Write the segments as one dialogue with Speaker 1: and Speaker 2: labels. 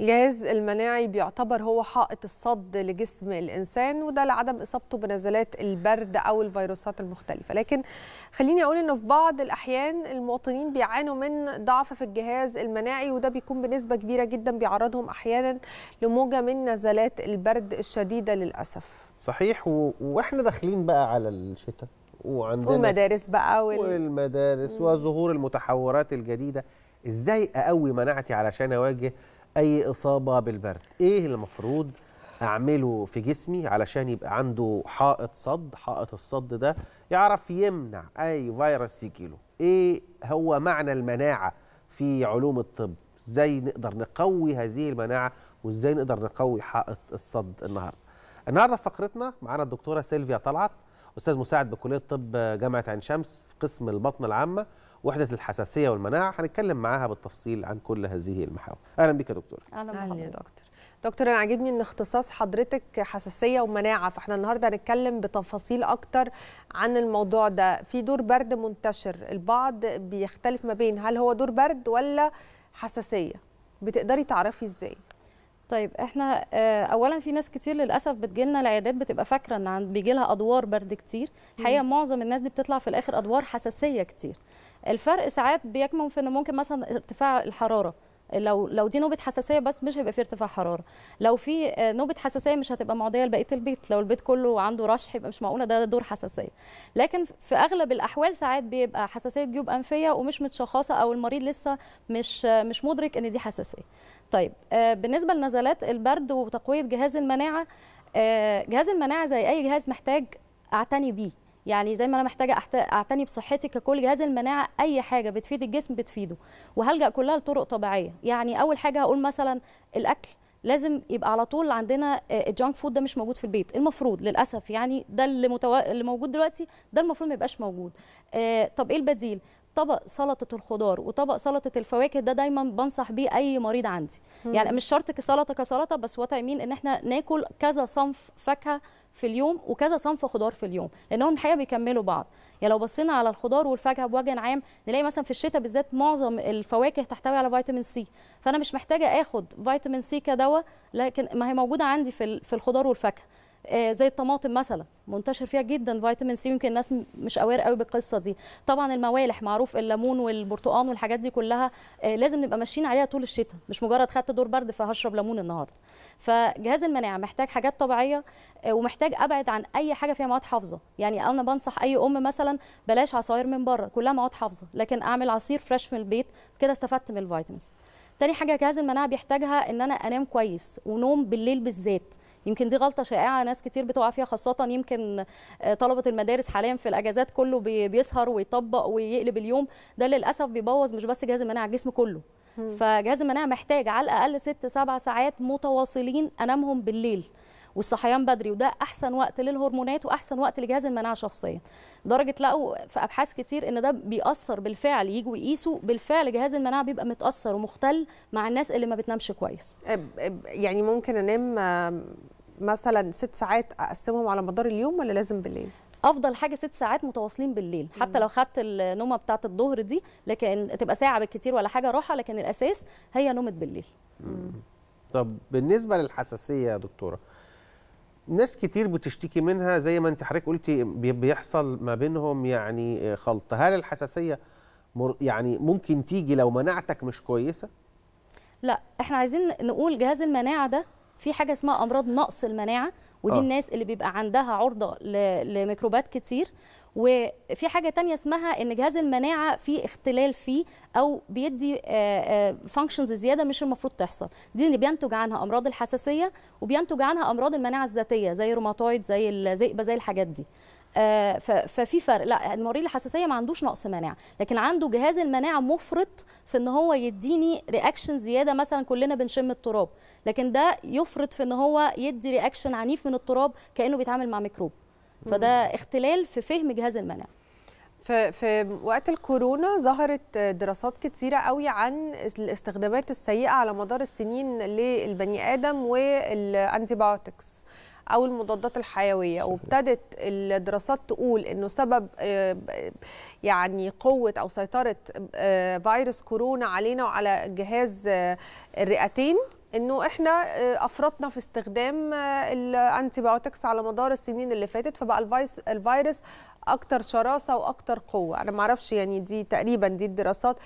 Speaker 1: الجهاز المناعي بيعتبر هو حائط الصد لجسم الانسان وده لعدم اصابته بنزلات البرد او الفيروسات المختلفه لكن خليني اقول انه في بعض الاحيان المواطنين بيعانوا من ضعف في الجهاز المناعي وده بيكون بنسبه كبيره جدا بيعرضهم احيانا لموجه من نزلات البرد الشديده للاسف
Speaker 2: صحيح و... واحنا داخلين بقى على الشتاء وعندنا والمدارس بقى وال... والمدارس وظهور المتحورات الجديده ازاي اقوي مناعتي علشان اواجه اي اصابه بالبرد ايه اللي المفروض اعمله في جسمي علشان يبقى عنده حائط صد حائط الصد ده يعرف يمنع اي فيروس يجيله ايه هو معنى المناعه في علوم الطب ازاي نقدر نقوي هذه المناعه وازاي نقدر نقوي حائط الصد النهارده النهارده في فقرتنا معانا الدكتوره سيلفيا طلعت استاذ مساعد بكليه طب جامعه عين شمس في قسم البطن العامه وحده الحساسيه والمناعه هنتكلم معاها بالتفصيل عن كل هذه المحاور اهلا بك يا دكتور
Speaker 1: اهلا بك يا دكتور دكتور انا عاجبني ان اختصاص حضرتك حساسيه ومناعه فاحنا النهارده هنتكلم بتفاصيل اكتر عن الموضوع ده في دور برد منتشر البعض بيختلف ما بين هل هو دور برد ولا حساسيه بتقدري
Speaker 3: تعرفي ازاي طيب احنا آه، اولا في ناس كتير للاسف بتجيلنا العيادات بتبقى فاكره ان بيجي لها ادوار برد كتير الحقيقه معظم الناس دي بتطلع في الاخر ادوار حساسيه كتير الفرق ساعات بيكمن في ان ممكن مثلا ارتفاع الحراره لو لو دي نوبه حساسيه بس مش هيبقى في ارتفاع حراره لو في آه، نوبه حساسيه مش هتبقى معديه لبقيه البيت لو البيت كله عنده رشح يبقى مش معقوله ده دور حساسيه لكن في اغلب الاحوال ساعات بيبقى حساسيه جيوب انفيه ومش متشخصه او المريض لسه مش آه، مش مدرك ان دي حساسيه طيب آه، بالنسبه لنزلات البرد وتقويه جهاز المناعه جهاز المناعه زي اي جهاز محتاج اعتني بيه يعني زي ما انا محتاجه اعتني بصحتي ككل جهاز المناعه اي حاجه بتفيد الجسم بتفيده وهلجا كلها لطرق طبيعيه يعني اول حاجه هقول مثلا الاكل لازم يبقى على طول عندنا آه، الجانك فود ده مش موجود في البيت المفروض للاسف يعني ده اللي, متو... اللي موجود دلوقتي ده المفروض ما يبقاش موجود آه، طب ايه البديل طبق سلطه الخضار وطبق سلطه الفواكه ده دايما بنصح بيه اي مريض عندي مم. يعني مش شرط سلطه كسلطه بس وات مين ان احنا ناكل كذا صنف فاكهه في اليوم وكذا صنف خضار في اليوم لانهم الحقيقه بيكملوا بعض يعني لو بصينا على الخضار والفاكهه بوجه عام نلاقي مثلا في الشتاء بالذات معظم الفواكه تحتوي على فيتامين سي فانا مش محتاجه اخد فيتامين سي كدواء لكن ما هي موجوده عندي في الخضار والفاكهه آه، زي الطماطم مثلا منتشر فيها جدا فيتامين سي يمكن الناس مش اوير قوي بالقصه دي طبعا الموالح معروف الليمون والبرتقان والحاجات دي كلها آه، لازم نبقى ماشيين عليها طول الشتاء مش مجرد خدت دور برد فهشرب ليمون النهارده فجهاز المناعه محتاج حاجات طبيعيه آه، ومحتاج ابعد عن اي حاجه فيها مواد حافظه يعني انا بنصح اي ام مثلا بلاش عصاير من بره كلها مواد حافظه لكن اعمل عصير فريش من البيت كده استفدت من الفيتامينز تاني حاجه جهاز المناعه بيحتاجها ان انا انام كويس ونوم بالليل بالذات يمكن دي غلطه شائعه ناس كتير بتقع فيها خاصه يمكن آه، طلبه المدارس حاليا في الاجازات كله بيسهر ويطبق ويقلب اليوم ده للاسف بيبوظ مش بس جهاز المناعه الجسم كله فجهاز المناعه محتاج على الاقل ست سبع ساعات متواصلين انامهم بالليل والصحيان بدري وده احسن وقت للهرمونات واحسن وقت لجهاز المناعه الشخصيه لدرجه لقوا في ابحاث كتير ان ده بيأثر بالفعل يجوا يقيسوا بالفعل جهاز المناعه بيبقى متأثر ومختل مع الناس اللي ما بتنامش كويس يعني ممكن انام مثلا ست ساعات اقسمهم على مدار اليوم ولا لازم بالليل افضل حاجه ست ساعات متواصلين بالليل حتى لو خدت النومه بتاعه الظهر دي لكن تبقى ساعه بالكتير ولا حاجه راحه لكن الاساس هي نومه بالليل
Speaker 2: مم. طب بالنسبه للحساسيه يا دكتوره ناس كتير بتشتكي منها زي ما انت حضرتك قلتي بيحصل ما بينهم يعني خلط هل الحساسيه يعني ممكن تيجي لو مناعتك مش كويسه
Speaker 3: لا احنا عايزين نقول جهاز المناعه ده في حاجه اسمها امراض نقص المناعه ودي آه. الناس اللي بيبقى عندها عرضه لميكروبات كتير وفي حاجه تانية اسمها ان جهاز المناعه في اختلال فيه او بيدي فانكشنز آه، آه، زياده مش المفروض تحصل دي اللي بينتج عنها امراض الحساسيه وبينتج عنها امراض المناعه الذاتيه زي الروماتويد زي الزئبة زي الحاجات دي آه، ففي فرق لا المريض الحساسيه ما عندوش نقص مناعه لكن عنده جهاز المناعه مفرط في ان هو يديني رياكشن زياده مثلا كلنا بنشم التراب لكن ده يفرط في ان هو يدي رياكشن عنيف من التراب كانه بيتعامل مع ميكروب فده اختلال في فهم جهاز المناعه
Speaker 1: في في وقت الكورونا ظهرت دراسات كتيره قوي عن الاستخدامات السيئه على مدار السنين للبني ادم والانتيبيوتكس او المضادات الحيويه وابتدت الدراسات تقول انه سبب آه، يعني قوه او سيطره آه، فيروس كورونا علينا وعلى جهاز آه، الرئتين انه احنا آه، افرطنا في استخدام آه، الانتيبيوتكس على مدار السنين اللي فاتت فبقى الفيروس الفيروس اكتر شراسه واكتر قوه انا ما اعرفش يعني دي تقريبا دي الدراسات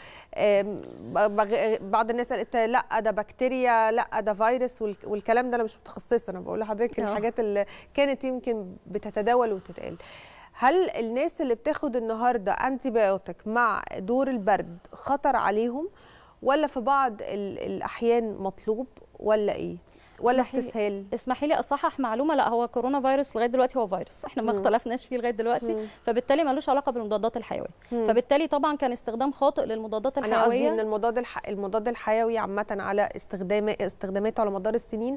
Speaker 1: بعض الناس قالت لا ده بكتيريا لا ده فيروس والكلام ده انا مش متخصصه انا بقول لحضرتك آه. الحاجات اللي كانت يمكن بتتداول وتتقال هل الناس اللي بتاخد النهارده انتي مع دور البرد خطر عليهم ولا في بعض الاحيان مطلوب ولا ايه
Speaker 3: ولا استسهال اسمحي لي اصحح معلومه لا هو كورونا فيروس لغايه دلوقتي هو فيروس احنا ما اختلفناش فيه لغايه دلوقتي مم. فبالتالي ملوش علاقه بالمضادات الحيويه مم. فبالتالي
Speaker 1: طبعا كان استخدام خاطئ للمضادات الحيويه انا قصدي ان المضاد الح... المضاد الحيوي عامه على استخدام استخداماته على مدار السنين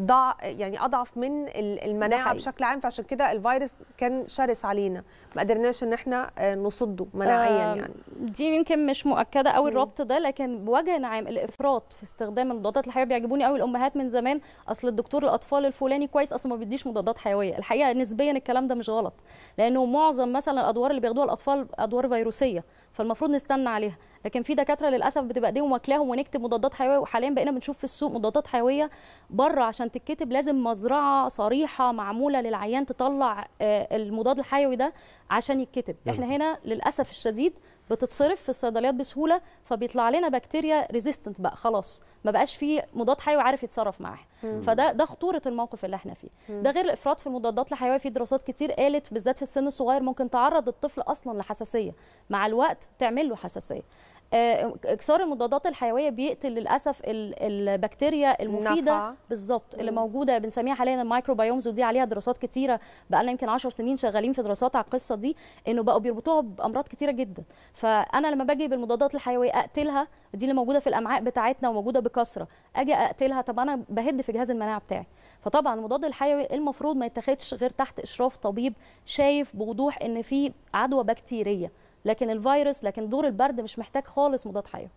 Speaker 1: ضع يعني اضعف من المناعه بشكل عام فعشان كده الفيروس كان شرس علينا ما قدرناش ان احنا آه، نصده مناعيا آه يعني
Speaker 3: دي يمكن مش مؤكده قوي الربط ده لكن بوجه عام الافراط في استخدام المضادات الحيويه بيعجبوني قوي الامهات من زمان اصل الدكتور الاطفال الفلاني كويس اصل ما بيديش مضادات حيويه الحقيقه نسبيا الكلام ده مش غلط لانه معظم مثلا الادوار اللي بياخدوها الاطفال ادوار فيروسيه فالمفروض نستنى عليها لكن في دكاتره للاسف بتبقى ديهم واكلاهم ونكتب مضادات حيويه وحاليا بقينا بنشوف في السوق مضادات حيويه بره عشان تتكتب لازم مزرعه صريحه معموله للعيان تطلع آه، المضاد الحيوي ده عشان يتكتب احنا هنا للاسف الشديد بتتصرف في الصيدليات بسهوله فبيطلع لنا بكتيريا ريزيستنت بقى خلاص ما بقاش فيه مضاد حيوي عارف يتصرف معاها فده ده خطوره الموقف اللي احنا فيه مم. ده غير الافراط في المضادات الحيويه في دراسات كتير قالت بالذات في السن الصغير ممكن تعرض الطفل اصلا لحساسيه مع الوقت تعمل له حساسيه آه، اكسار المضادات الحيويه بيقتل للاسف البكتيريا المفيده بالظبط اللي موجوده بنسميها حاليا الميكروبيومز ودي عليها دراسات كتيره بقى لنا يمكن 10 سنين شغالين في دراسات على القصه دي انه بقوا بيربطوها بامراض كتيره جدا فانا لما باجي بالمضادات الحيويه اقتلها دي اللي موجوده في الامعاء بتاعتنا وموجوده بكثره اجي اقتلها طب انا بهد في جهاز المناعه بتاعي فطبعا المضاد الحيوي المفروض ما يتاخدش غير تحت اشراف طبيب شايف بوضوح ان في عدوى بكتيريه لكن الفيروس لكن دور البرد مش محتاج خالص مضاد حيوي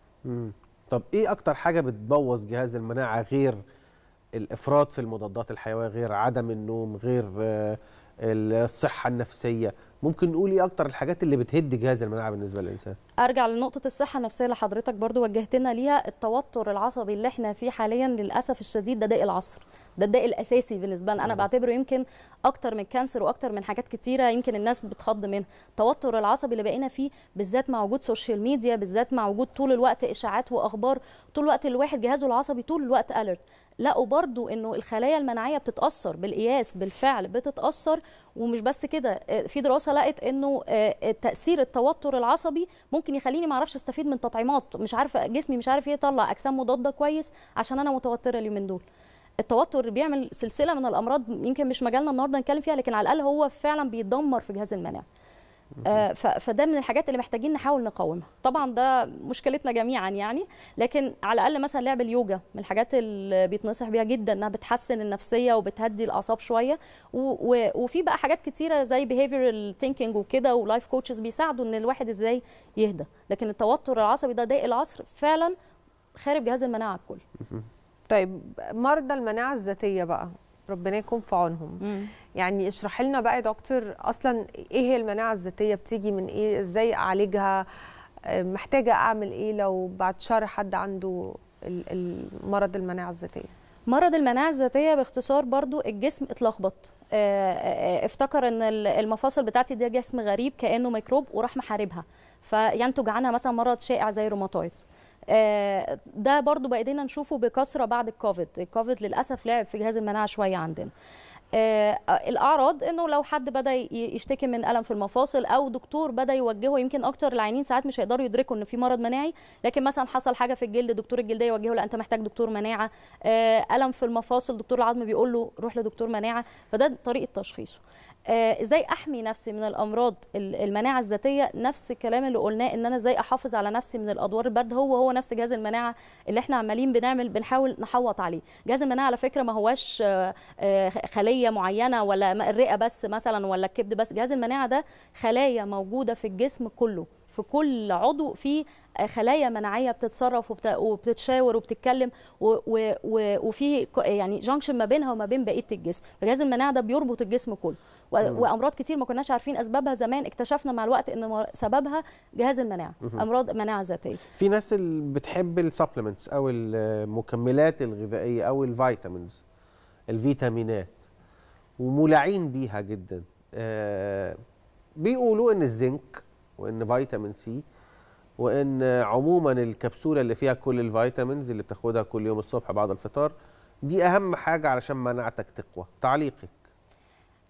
Speaker 2: طب ايه اكتر حاجه بتبوظ جهاز المناعه غير الافراط في المضادات الحيويه غير عدم النوم غير آه، الصحه النفسيه ممكن نقول ايه اكتر الحاجات اللي بتهد جهاز المناعه بالنسبه للانسان
Speaker 3: ارجع لنقطه الصحه النفسيه اللي حضرتك برضو وجهتنا ليها التوتر العصبي اللي احنا فيه حاليا للاسف الشديد ده ضيق العصر ده الداء الاساسي بالنسبه لنا انا بعتبره يمكن اكتر من الكانسر واكتر من حاجات كتيره يمكن الناس بتخض منها التوتر العصبي اللي بقينا فيه بالذات مع وجود سوشيال ميديا بالذات مع وجود طول الوقت اشاعات واخبار طول الوقت الواحد جهازه العصبي طول الوقت اليرت لقوا برضو انه الخلايا المناعيه بتتاثر بالقياس بالفعل بتتاثر ومش بس كده آه، في دراسه لقت انه آه، آه، تاثير التوتر العصبي ممكن يخليني ما اعرفش استفيد من تطعيمات مش عارفه جسمي مش عارف يطلع اجسام مضاده كويس عشان انا متوتره اليومين دول التوتر بيعمل سلسله من الامراض يمكن مش مجالنا النهارده نتكلم فيها لكن على الاقل هو فعلا بيدمر في جهاز المناعه آه، فده من الحاجات اللي محتاجين نحاول نقاومها طبعا ده مشكلتنا جميعا يعني لكن على الاقل مثلا لعب اليوجا من الحاجات اللي بيتنصح بيها جدا انها بتحسن النفسيه وبتهدي الاعصاب شويه وفي بقى حاجات كتيره زي بيهيفيرال ثينكينج وكده ولايف كوتشز بيساعدوا ان الواحد ازاي يهدى لكن التوتر العصبي ده ضايق العصر فعلا خارب جهاز المناعه الكل
Speaker 1: طيب مرضى المناعه الذاتيه بقى ربنا يكون في عونهم يعني اشرح لنا بقى يا دكتور اصلا ايه هي المناعه الذاتيه بتيجي من ايه ازاي اعالجها آه، محتاجه اعمل ايه لو بعد شهر حد عنده مرض المناعه الذاتيه
Speaker 3: مرض المناعة الذاتية باختصار برضو الجسم اتلخبط آه، آه، افتكر ان المفاصل بتاعتي دي جسم غريب كأنه ميكروب وراح محاربها فينتج عنها مثلا مرض شائع زي الروماتويد ده برضو بقينا نشوفه بكثره بعد الكوفيد الكوفيد للاسف لعب في جهاز المناعه شويه عندنا آه, آه، الاعراض انه لو حد بدا يشتكي من الم في المفاصل او دكتور بدا يوجهه يمكن اكتر العينين ساعات مش هيقدروا يدركوا ان في مرض مناعي لكن مثلا حصل حاجه في الجلد دكتور الجلد يوجهه لا انت محتاج دكتور مناعه آه الم في المفاصل دكتور العظم بيقول له روح لدكتور مناعه فده طريقه تشخيصه آه، ازاي احمي نفسي من الامراض المناعه الذاتيه نفس الكلام اللي قلناه ان انا ازاي احافظ على نفسي من الادوار البرد هو هو نفس جهاز المناعه اللي احنا عمالين بنعمل بنحاول نحوط عليه جهاز المناعه على فكره ما هواش آه، آه، خليه معينه ولا الرئه بس مثلا ولا الكبد بس جهاز المناعه ده خلايا موجوده في الجسم كله في كل عضو في خلايا مناعيه بتتصرف وبتتشاور وبتتكلم وفي يعني جانكشن ما بينها وما بين بقيه الجسم فجهاز المناعه ده بيربط الجسم كله وامراض كتير ما كناش عارفين اسبابها زمان اكتشفنا مع الوقت ان سببها جهاز المناعه امراض مناعه ذاتيه
Speaker 2: في ناس بتحب السبلمنتس او المكملات الغذائيه او الفيتامينز الفيتامينات ومولعين بيها جدا آه، بيقولوا ان الزنك وان فيتامين سي وان عموما الكبسوله اللي فيها كل الفيتامينز اللي بتاخدها كل يوم الصبح بعد الفطار دي اهم حاجه علشان مناعتك تقوى تعليقك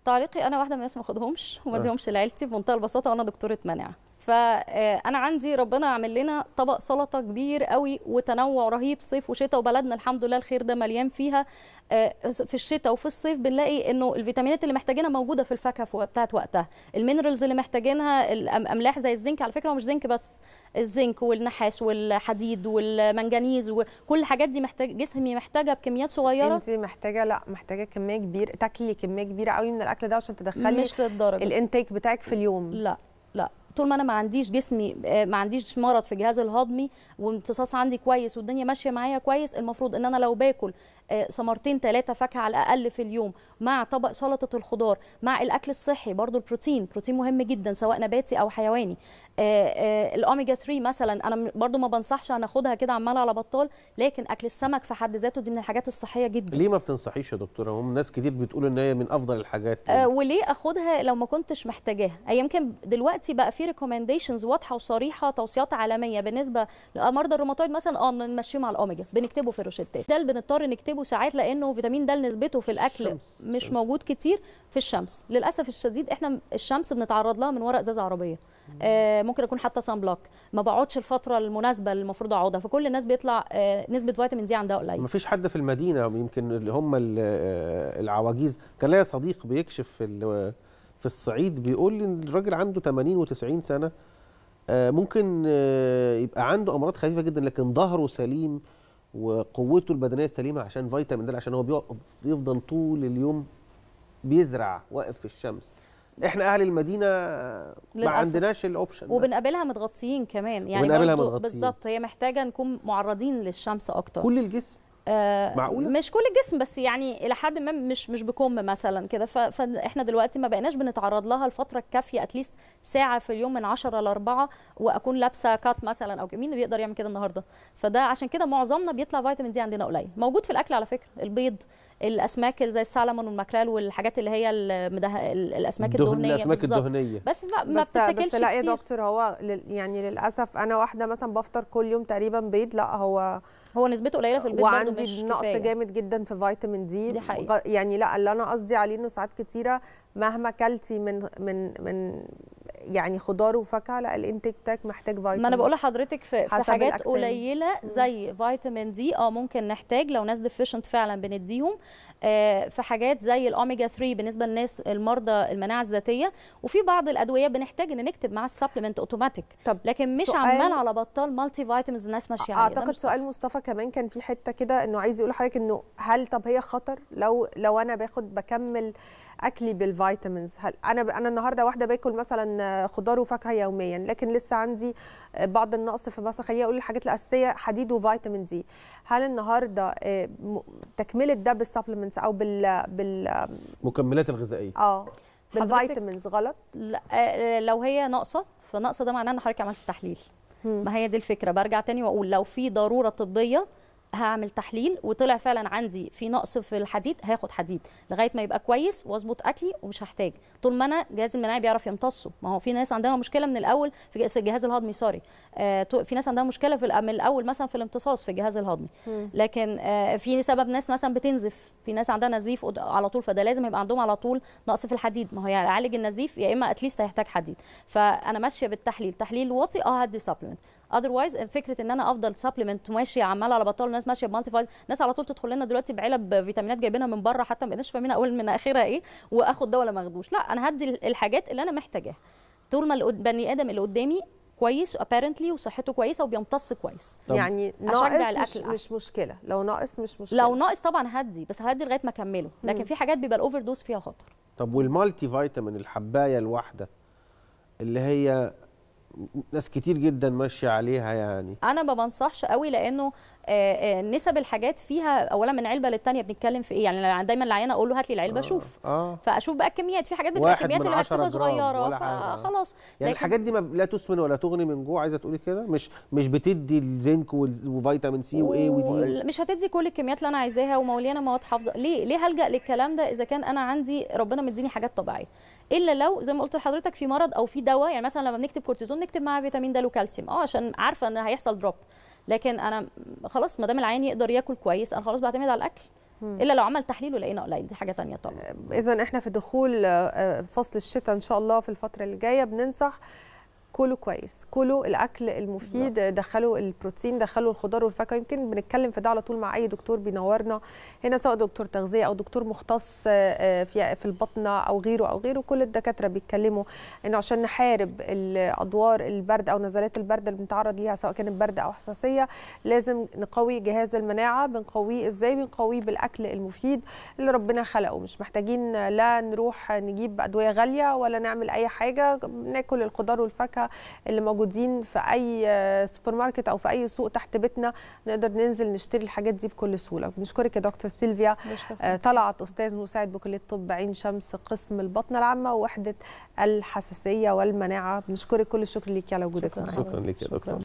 Speaker 3: تعليقي انا واحده من الناس ما خدهمش وما آه. اديهمش لعيلتي بمنتهى البساطه وانا دكتوره مناعه فانا آه، عندي ربنا عامل لنا طبق سلطه كبير قوي وتنوع رهيب صيف وشتاء وبلدنا الحمد لله الخير ده مليان فيها آه، في الشتاء وفي الصيف بنلاقي انه الفيتامينات اللي محتاجينها موجوده في الفاكهه بتاعت وقتها المينرالز اللي محتاجينها الاملاح زي الزنك على فكره مش زنك بس الزنك والنحاس والحديد والمنجنيز وكل الحاجات دي محتاج جسمي محتاجها بكميات صغيره انت محتاجه لا محتاجه كميه كبيره تاكلي كميه كبيره قوي من الاكل ده عشان
Speaker 1: تدخلي مش للدرجه
Speaker 3: الانتيك بتاعك في اليوم لا طول ما انا ما عنديش جسمي آه، ما عنديش مرض في الجهاز الهضمي وامتصاص عندي كويس والدنيا ماشيه معايا كويس المفروض ان انا لو باكل ثمرتين ثلاثه فاكهه على الاقل في اليوم مع طبق سلطه الخضار مع الاكل الصحي برضو البروتين بروتين مهم جدا سواء نباتي او حيواني آه، آه، الاوميجا 3 مثلا انا برضو ما بنصحش انا اخدها كده عماله على بطال لكن اكل السمك في حد ذاته دي من الحاجات الصحيه جدا ليه
Speaker 2: ما بتنصحيش يا دكتوره هم ناس كتير بتقول ان هي من افضل الحاجات آه يعني.
Speaker 3: وليه اخدها لو ما كنتش محتاجاها آه، يمكن دلوقتي بقى في ريكومنديشنز واضحه وصريحه توصيات عالميه بالنسبه لمرضى الروماتويد مثلا اه نمشيهم على الاوميجا بنكتبه في الروشتات ده بنضطر نكتبه بيجيبوا ساعات لانه فيتامين د نسبته في الاكل الشمس. مش موجود كتير في الشمس للاسف الشديد احنا الشمس بنتعرض لها من ورق ازاز عربيه آه ممكن اكون حتى صن بلوك ما بقعدش الفتره المناسبه اللي المفروض اقعدها فكل الناس بيطلع آه نسبه فيتامين دي عندها قليل مفيش
Speaker 2: حد في المدينه يمكن اللي هم آه، العواجيز كان ليا صديق بيكشف في في الصعيد بيقول لي ان الراجل عنده 80 و90 سنه آه، ممكن آه، يبقى عنده امراض خفيفه جدا لكن ظهره سليم وقوته البدنيه السليمه عشان فيتامين د عشان هو بيفضل طول اليوم بيزرع واقف في الشمس احنا اهل المدينه ما عندناش الاوبشن
Speaker 3: وبنقابلها متغطيين كمان يعني بالظبط هي محتاجه نكون معرضين للشمس اكتر كل الجسم آه، معقولة؟ مش كل الجسم بس يعني الى حد ما مش مش بكم مثلا كده فاحنا دلوقتي ما بقيناش بنتعرض لها الفتره الكافيه اتليست ساعه في اليوم من 10 ل 4 واكون لابسه كات مثلا او مين بيقدر يعمل كده النهارده فده عشان كده معظمنا بيطلع فيتامين دي عندنا قليل موجود في الاكل على فكره البيض الاسماك زي السالمون والماكريل والحاجات اللي هي المده... الاسماك الدهنيه الاسماك بالزبط. الدهنيه بس
Speaker 1: ما, ما بس بتتاكلش بس لا يا دكتور هو يعني للاسف انا واحده مثلا بفطر كل يوم تقريبا بيض لا هو هو نسبته قليله في البيض وعندي مش نقص كفاية. جامد جدا في فيتامين دي, دي حقيقة. يعني لا اللي انا قصدي عليه انه ساعات كتيره مهما كلتي من من من يعني خضار وفاكهه لا الانتاج بتاعك محتاج فيتامين ما انا بقول لحضرتك
Speaker 3: في, في حاجات قليله زي فيتامين دي اه ممكن نحتاج لو ناس ديفيشنت فعلا بنديهم آه في حاجات زي الاوميجا 3 بالنسبه للناس المرضى المناعه الذاتيه وفي بعض الادويه بنحتاج ان نكتب معاها السبلمنت اوتوماتيك طب لكن مش عمال على
Speaker 1: بطال مالتي فيتامينز الناس ماشيه عليه اعتقد سؤال مصطفى كمان كان في حته كده انه عايز يقول لحضرتك انه هل طب هي خطر لو لو انا باخد بكمل اكلي بالفيتامينز هل انا انا النهارده واحده باكل مثلا خضار وفاكهه يوميا لكن لسه عندي بعض النقص في مثلا خليني اقول الحاجات الاساسيه حديد وفيتامين دي هل النهارده آه، تكمله ده بالسبلمنتس او بال بال
Speaker 2: مكملات الغذائيه
Speaker 1: اه بالفيتامينز غلط
Speaker 3: لا آه، لو هي ناقصه فناقصه ده معناه ان حضرتك عملت تحليل ما هي دي الفكره برجع تاني واقول لو في ضروره طبيه هعمل تحليل وطلع فعلا عندي في نقص في الحديد هاخد حديد لغايه ما يبقى كويس واظبط اكلي ومش هحتاج طول ما انا جهاز المناعي بيعرف يمتصه ما هو في ناس عندها مشكله من الاول في الجهاز الهضمي سوري آه في ناس عندها مشكله في من الاول مثلا في الامتصاص في الجهاز الهضمي لكن آه في سبب ناس مثلا بتنزف في ناس عندها نزيف على طول فده لازم يبقى عندهم على طول نقص في الحديد ما هو يعني عالج النزيف يا اما اتليست هيحتاج حديد فانا ماشيه بالتحليل تحليل واطي اه هدي سبلمنت اذروايز فكره ان انا افضل سبلمنت ماشي عمال على بطال الناس ماشيه بمالتي فايز الناس على طول تدخل لنا دلوقتي بعلب فيتامينات جايبينها من بره حتى ما بقيناش فاهمين اول من اخرها ايه واخد ده ولا ما اخدوش لا انا هدي الحاجات اللي انا محتاجاها طول ما البني ادم اللي قدامي كويس ابيرنتلي وصحته كويسه وبيمتص كويس يعني ناقص مش,
Speaker 1: مش مشكله لو ناقص مش
Speaker 3: مشكله لو ناقص طبعا هدي بس هدي لغايه ما اكمله لكن في حاجات بيبقى الاوفر دوز فيها خطر
Speaker 2: طب والمالتي فيتامين الحبايه الواحده اللي هي ناس كتير جدا ماشيه عليها يعني
Speaker 3: انا ما بنصحش قوي لانه آه، آه، نسب الحاجات فيها اولا من علبه للتانيه بنتكلم في ايه يعني دايما العيان اقول له هات لي العلبه آه، شوف آه. فاشوف بقى الكميات في حاجات بتبقى كميات اللي مكتوبه صغيره فخلاص يعني, يعني الحاجات دي
Speaker 2: لا تسمن ولا تغني من جوع عايزه تقولي كده مش مش بتدي الزنك وفيتامين سي وايه ودي مش
Speaker 3: هتدي كل الكميات اللي انا عايزاها ومليانه مواد حافظه ليه ليه هلجا للكلام ده اذا كان انا عندي ربنا مديني حاجات طبيعيه الا لو زي ما قلت لحضرتك في مرض او في دواء يعني مثلا لما بنكتب كورتيزون نكتب معاه فيتامين د وكالسيوم اه عشان عارفه ان هيحصل دروب لكن انا خلاص ما دام العيان يقدر ياكل كويس انا خلاص بعتمد على الاكل الا لو عمل تحليل ولقينا قليل دي حاجه تانية طبعا
Speaker 1: اذا احنا في دخول آه، آه، فصل الشتاء ان شاء الله في الفتره الجايه بننصح كله كويس كلوا الاكل المفيد دخلوا البروتين دخلوا الخضار والفاكهه يمكن بنتكلم في ده على طول مع اي دكتور بينورنا هنا سواء دكتور تغذيه او دكتور مختص آه، آه، في في البطنه او غيره او غيره كل الدكاتره بيتكلموا انه عشان نحارب الادوار البرد او نزلات البرد اللي بنتعرض ليها سواء كانت برد او حساسيه لازم نقوي جهاز المناعه بنقويه ازاي بنقويه بالاكل المفيد اللي ربنا خلقه مش محتاجين لا نروح نجيب ادويه غاليه ولا نعمل اي حاجه ناكل الخضار والفاكهه اللي موجودين في اي آه، سوبر ماركت او في اي سوق تحت بيتنا نقدر ننزل نشتري الحاجات دي بكل سهوله بنشكرك يا دكتور سيلفيا آه، طلعت استاذ مساعد بكليه طب عين شمس قسم البطنه العامه ووحده الحساسيه والمناعه بنشكرك كل الشكر ليكي على وجودك شكرا, شكرا لك يا دكتور